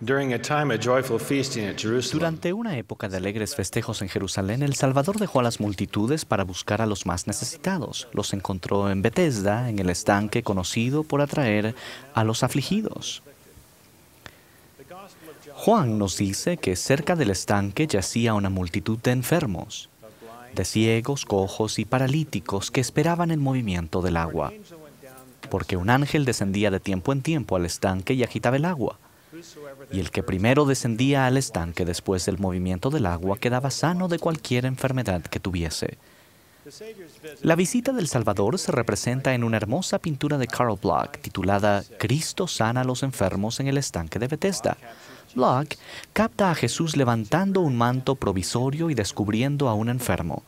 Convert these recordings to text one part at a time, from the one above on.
Durante una época de alegres festejos en Jerusalén, el Salvador dejó a las multitudes para buscar a los más necesitados. Los encontró en Bethesda, en el estanque conocido por atraer a los afligidos. Juan nos dice que cerca del estanque yacía una multitud de enfermos, de ciegos, cojos y paralíticos que esperaban el movimiento del agua, porque un ángel descendía de tiempo en tiempo al estanque y agitaba el agua y el que primero descendía al estanque después del movimiento del agua quedaba sano de cualquier enfermedad que tuviese. La visita del Salvador se representa en una hermosa pintura de Carl Bloch titulada Cristo sana a los enfermos en el estanque de Bethesda. Bloch capta a Jesús levantando un manto provisorio y descubriendo a un enfermo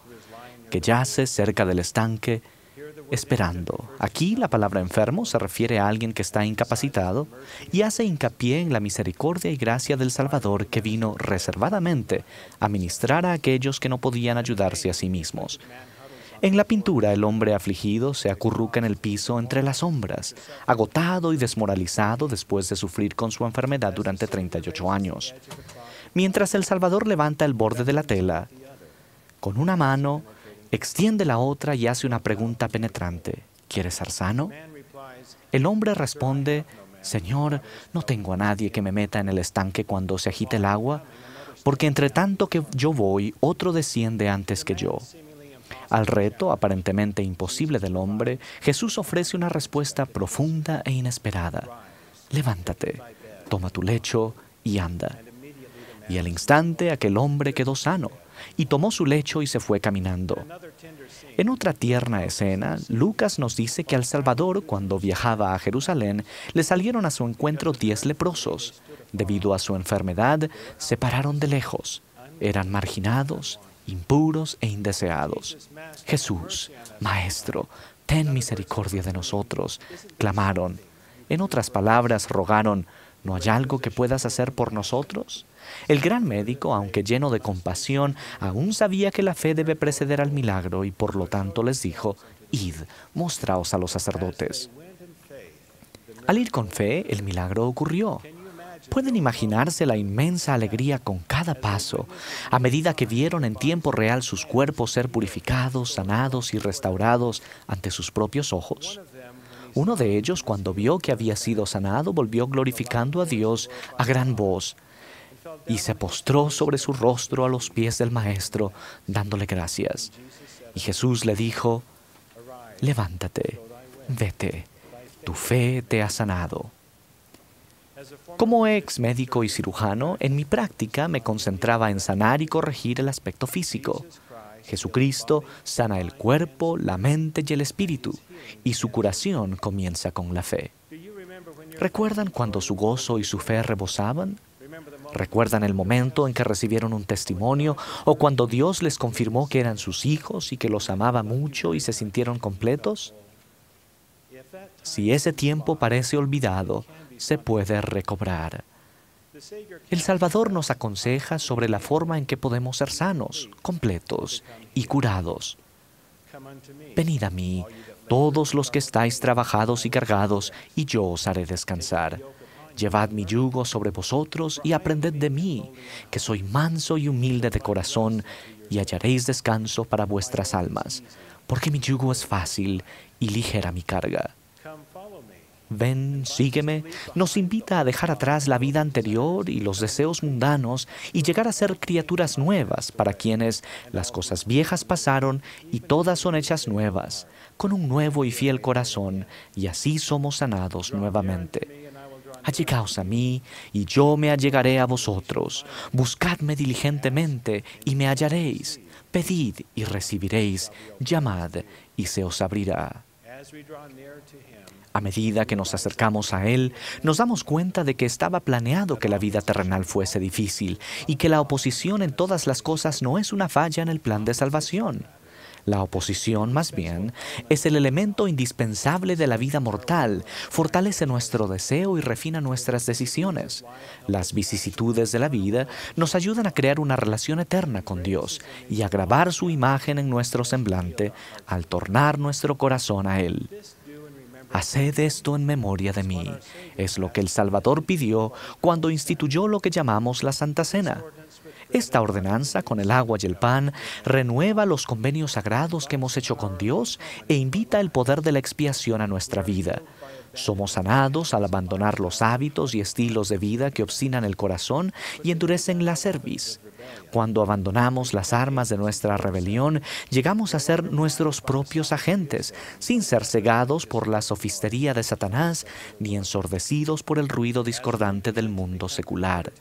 que yace cerca del estanque esperando. Aquí la palabra enfermo se refiere a alguien que está incapacitado y hace hincapié en la misericordia y gracia del Salvador que vino reservadamente a ministrar a aquellos que no podían ayudarse a sí mismos. En la pintura, el hombre afligido se acurruca en el piso entre las sombras, agotado y desmoralizado después de sufrir con su enfermedad durante 38 años. Mientras el Salvador levanta el borde de la tela, con una mano Extiende la otra y hace una pregunta penetrante. ¿Quieres ser sano? El hombre responde, Señor, no tengo a nadie que me meta en el estanque cuando se agite el agua, porque entre tanto que yo voy, otro desciende antes que yo. Al reto aparentemente imposible del hombre, Jesús ofrece una respuesta profunda e inesperada. Levántate, toma tu lecho y anda. Y al instante aquel hombre quedó sano, y tomó su lecho y se fue caminando. En otra tierna escena, Lucas nos dice que al Salvador, cuando viajaba a Jerusalén, le salieron a su encuentro diez leprosos. Debido a su enfermedad, se pararon de lejos. Eran marginados, impuros e indeseados. Jesús, Maestro, ten misericordia de nosotros, clamaron. En otras palabras, rogaron, ¿no hay algo que puedas hacer por nosotros? El gran médico, aunque lleno de compasión, aún sabía que la fe debe preceder al milagro y por lo tanto les dijo, Id, mostraos a los sacerdotes. Al ir con fe, el milagro ocurrió. Pueden imaginarse la inmensa alegría con cada paso, a medida que vieron en tiempo real sus cuerpos ser purificados, sanados y restaurados ante sus propios ojos. Uno de ellos, cuando vio que había sido sanado, volvió glorificando a Dios a gran voz y se postró sobre su rostro a los pies del maestro, dándole gracias. Y Jesús le dijo, levántate, vete, tu fe te ha sanado. Como ex médico y cirujano, en mi práctica me concentraba en sanar y corregir el aspecto físico. Jesucristo sana el cuerpo, la mente y el espíritu, y su curación comienza con la fe. ¿Recuerdan cuando su gozo y su fe rebosaban? Recuerdan el momento en que recibieron un testimonio o cuando Dios les confirmó que eran sus hijos y que los amaba mucho y se sintieron completos. Si ese tiempo parece olvidado, se puede recobrar. El Salvador nos aconseja sobre la forma en que podemos ser sanos, completos y curados. Venid a mí, todos los que estáis trabajados y cargados, y yo os haré descansar. Llevad mi yugo sobre vosotros y aprended de mí, que soy manso y humilde de corazón, y hallaréis descanso para vuestras almas, porque mi yugo es fácil y ligera mi carga. Ven, sígueme, nos invita a dejar atrás la vida anterior y los deseos mundanos y llegar a ser criaturas nuevas para quienes las cosas viejas pasaron y todas son hechas nuevas, con un nuevo y fiel corazón, y así somos sanados nuevamente. Llegaos a mí, y yo me allegaré a vosotros. Buscadme diligentemente, y me hallaréis. Pedid y recibiréis. Llamad y se os abrirá. A medida que nos acercamos a Él, nos damos cuenta de que estaba planeado que la vida terrenal fuese difícil y que la oposición en todas las cosas no es una falla en el plan de salvación. La oposición, más bien, es el elemento indispensable de la vida mortal, fortalece nuestro deseo y refina nuestras decisiones. Las vicisitudes de la vida nos ayudan a crear una relación eterna con Dios y a grabar su imagen en nuestro semblante al tornar nuestro corazón a Él. Haced esto en memoria de mí. Es lo que el Salvador pidió cuando instituyó lo que llamamos la Santa Cena. Esta ordenanza con el agua y el pan renueva los convenios sagrados que hemos hecho con Dios e invita el poder de la expiación a nuestra vida. Somos sanados al abandonar los hábitos y estilos de vida que obstinan el corazón y endurecen la cerviz. Cuando abandonamos las armas de nuestra rebelión, llegamos a ser nuestros propios agentes, sin ser cegados por la sofistería de Satanás ni ensordecidos por el ruido discordante del mundo secular.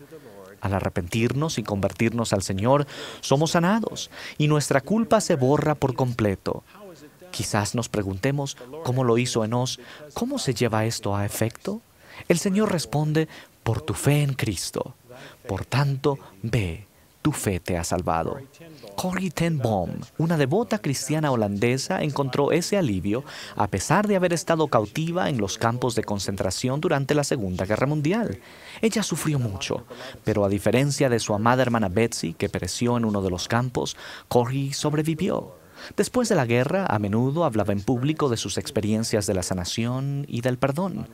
Al arrepentirnos y convertirnos al Señor, somos sanados y nuestra culpa se borra por completo. Quizás nos preguntemos cómo lo hizo en os cómo se lleva esto a efecto. El Señor responde, por tu fe en Cristo. Por tanto, ve tu fe te ha salvado. Corrie ten Boom, una devota cristiana holandesa, encontró ese alivio a pesar de haber estado cautiva en los campos de concentración durante la Segunda Guerra Mundial. Ella sufrió mucho, pero a diferencia de su amada hermana Betsy, que pereció en uno de los campos, Corrie sobrevivió. Después de la guerra, a menudo hablaba en público de sus experiencias de la sanación y del perdón.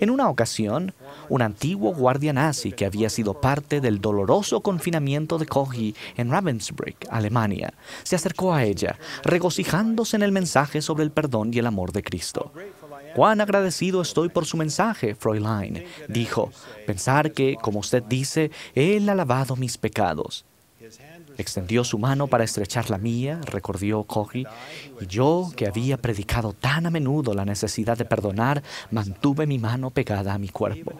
En una ocasión, un antiguo guardia nazi que había sido parte del doloroso confinamiento de Kogi en Ravensbrück, Alemania, se acercó a ella, regocijándose en el mensaje sobre el perdón y el amor de Cristo. Cuán agradecido estoy por su mensaje, Fräulein, dijo. Pensar que, como usted dice, Él ha lavado mis pecados. Extendió su mano para estrechar la mía, recordó Cogi, y yo, que había predicado tan a menudo la necesidad de perdonar, mantuve mi mano pegada a mi cuerpo.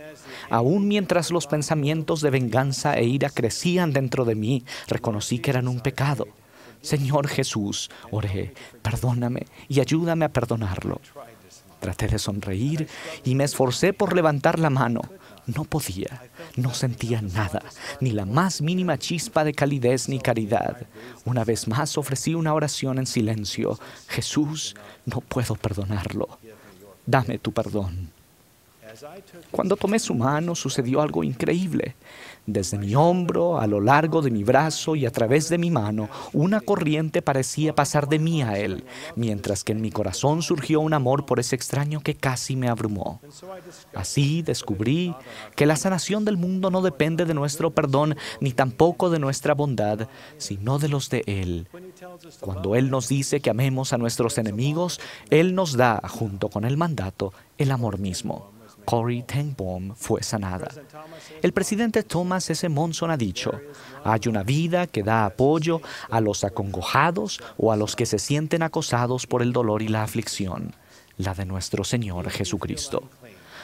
Aún mientras los pensamientos de venganza e ira crecían dentro de mí, reconocí que eran un pecado. Señor Jesús, oré, perdóname y ayúdame a perdonarlo. Traté de sonreír y me esforcé por levantar la mano. No podía, no sentía nada, ni la más mínima chispa de calidez ni caridad. Una vez más ofrecí una oración en silencio. Jesús, no puedo perdonarlo. Dame tu perdón. Cuando tomé su mano sucedió algo increíble. Desde mi hombro, a lo largo de mi brazo y a través de mi mano, una corriente parecía pasar de mí a él, mientras que en mi corazón surgió un amor por ese extraño que casi me abrumó. Así descubrí que la sanación del mundo no depende de nuestro perdón ni tampoco de nuestra bondad, sino de los de él. Cuando él nos dice que amemos a nuestros enemigos, él nos da, junto con el mandato, el amor mismo. Corey ten fue sanada. El presidente Thomas S. Monson ha dicho, hay una vida que da apoyo a los acongojados o a los que se sienten acosados por el dolor y la aflicción, la de nuestro Señor Jesucristo.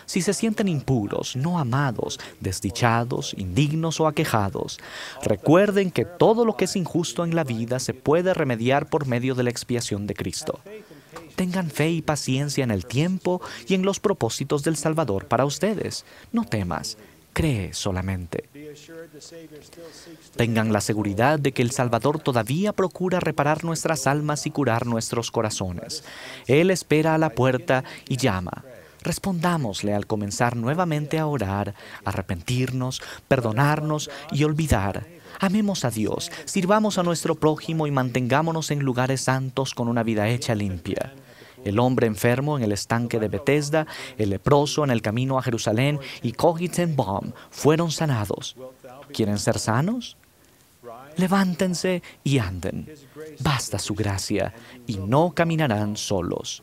Si se sienten impuros, no amados, desdichados, indignos o aquejados, recuerden que todo lo que es injusto en la vida se puede remediar por medio de la expiación de Cristo. Tengan fe y paciencia en el tiempo y en los propósitos del Salvador para ustedes. No temas, cree solamente. Tengan la seguridad de que el Salvador todavía procura reparar nuestras almas y curar nuestros corazones. Él espera a la puerta y llama. Respondámosle al comenzar nuevamente a orar, arrepentirnos, perdonarnos y olvidar. Amemos a Dios, sirvamos a nuestro prójimo y mantengámonos en lugares santos con una vida hecha limpia el hombre enfermo en el estanque de Bethesda, el leproso en el camino a Jerusalén y Cogitenbaum fueron sanados. ¿Quieren ser sanos? Levántense y anden. Basta su gracia y no caminarán solos.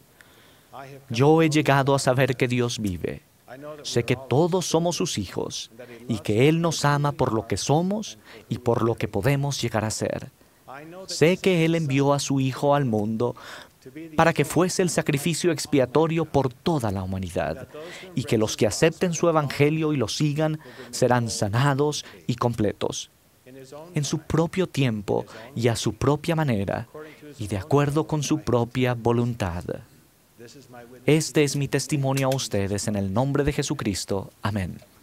Yo he llegado a saber que Dios vive. Sé que todos somos sus hijos y que Él nos ama por lo que somos y por lo que podemos llegar a ser. Sé que Él envió a su Hijo al mundo para que fuese el sacrificio expiatorio por toda la humanidad, y que los que acepten su evangelio y lo sigan serán sanados y completos, en su propio tiempo y a su propia manera, y de acuerdo con su propia voluntad. Este es mi testimonio a ustedes en el nombre de Jesucristo. Amén.